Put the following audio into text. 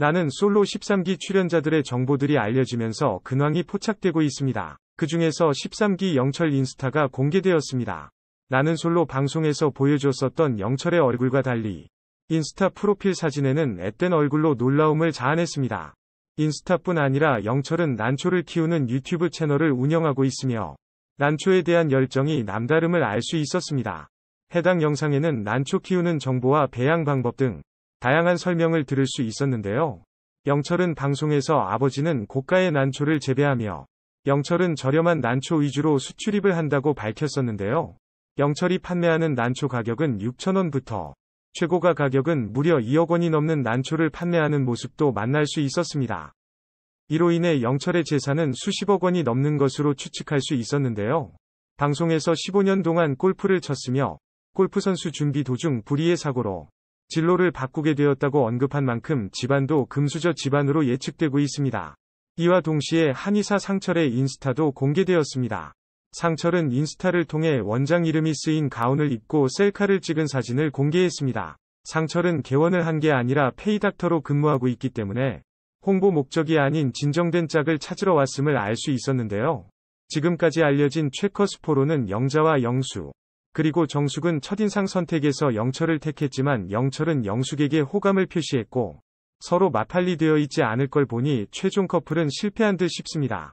나는 솔로 13기 출연자들의 정보들이 알려지면서 근황이 포착되고 있습니다. 그 중에서 13기 영철 인스타가 공개되었습니다. 나는 솔로 방송에서 보여줬었던 영철의 얼굴과 달리 인스타 프로필 사진에는 앳된 얼굴로 놀라움을 자아냈습니다. 인스타뿐 아니라 영철은 난초를 키우는 유튜브 채널을 운영하고 있으며 난초에 대한 열정이 남다름을 알 수 있었습니다. 해당 영상에는 난초 키우는 정보와 배양 방법 등 다양한 설명을 들을 수 있었는데요. 영철은 방송에서 아버지는 고가의 난초를 재배하며 영철은 저렴한 난초 위주로 수출입을 한다고 밝혔었는데요. 영철이 판매하는 난초 가격은 6천원부터 최고가 가격은 무려 2억 원이 넘는 난초를 판매하는 모습도 만날 수 있었습니다. 이로 인해 영철의 재산은 수십억 원이 넘는 것으로 추측할 수 있었는데요. 방송에서 15년 동안 골프를 쳤으며 골프 선수 준비 도중 불의의 사고로 진로를 바꾸게 되었다고 언급한 만큼 집안도 금수저 집안으로 예측되고 있습니다. 이와 동시에 한의사 상철의 인스타도 공개되었습니다. 상철은 인스타를 통해 원장 이름이 쓰인 가운을 입고 셀카를 찍은 사진을 공개했습니다. 상철은 개원을 한 게 아니라 페이닥터로 근무하고 있기 때문에 홍보 목적이 아닌 진정된 짝을 찾으러 왔음을 알 수 있었는데요. 지금까지 알려진 최커스포로는 영자와 영수, 그리고 정숙은 첫인상 선택에서 영철을 택했지만 영철은 영숙에게 호감을 표시했고 서로 마팔리 되어 있지 않을 걸 보니 최종 커플은 실패한 듯 싶습니다.